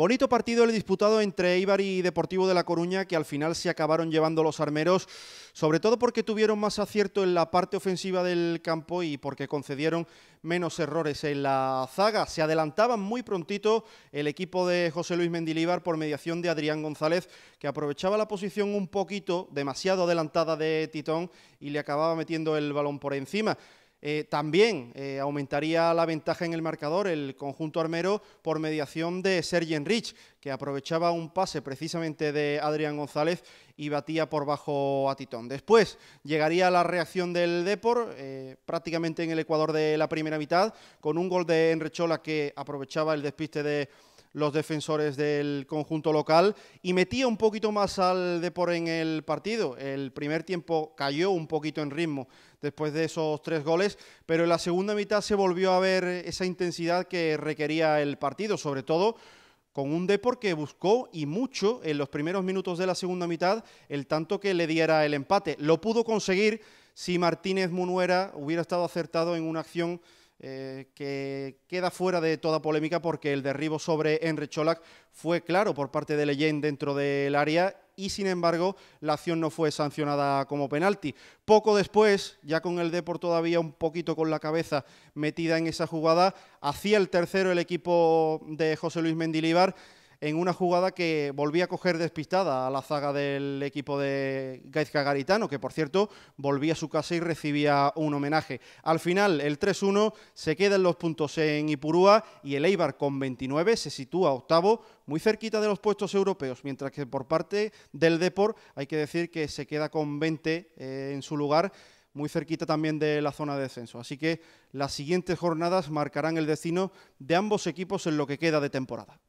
Bonito partido el disputado entre Ibar y Deportivo de La Coruña, que al final se acabaron llevando los armeros, sobre todo porque tuvieron más acierto en la parte ofensiva del campo y porque concedieron menos errores en la zaga. Se adelantaba muy prontito el equipo de José Luis Mendilíbar por mediación de Adrián González, que aprovechaba la posición un poquito demasiado adelantada de Titón y le acababa metiendo el balón por encima. Eh, también eh, aumentaría la ventaja en el marcador el conjunto armero por mediación de Sergi Enrich, que aprovechaba un pase precisamente de Adrián González y batía por bajo a Titón. Después llegaría la reacción del Depor, eh, prácticamente en el Ecuador de la primera mitad, con un gol de Enrechola que aprovechaba el despiste de los defensores del conjunto local y metía un poquito más al Depor en el partido. El primer tiempo cayó un poquito en ritmo después de esos tres goles, pero en la segunda mitad se volvió a ver esa intensidad que requería el partido, sobre todo con un Depor que buscó y mucho en los primeros minutos de la segunda mitad el tanto que le diera el empate. Lo pudo conseguir si Martínez Munuera hubiera estado acertado en una acción eh, que queda fuera de toda polémica porque el derribo sobre Henry Cholac fue claro por parte de Leyen dentro del área y sin embargo la acción no fue sancionada como penalti. Poco después, ya con el Depor todavía un poquito con la cabeza metida en esa jugada, hacía el tercero el equipo de José Luis Mendilíbar en una jugada que volvía a coger despistada a la zaga del equipo de Gaizka Garitano, que por cierto volvía a su casa y recibía un homenaje. Al final, el 3-1 se queda en los puntos en Ipurúa y el Eibar con 29 se sitúa octavo, muy cerquita de los puestos europeos, mientras que por parte del Deport hay que decir que se queda con 20 eh, en su lugar muy cerquita también de la zona de descenso. Así que las siguientes jornadas marcarán el destino de ambos equipos en lo que queda de temporada.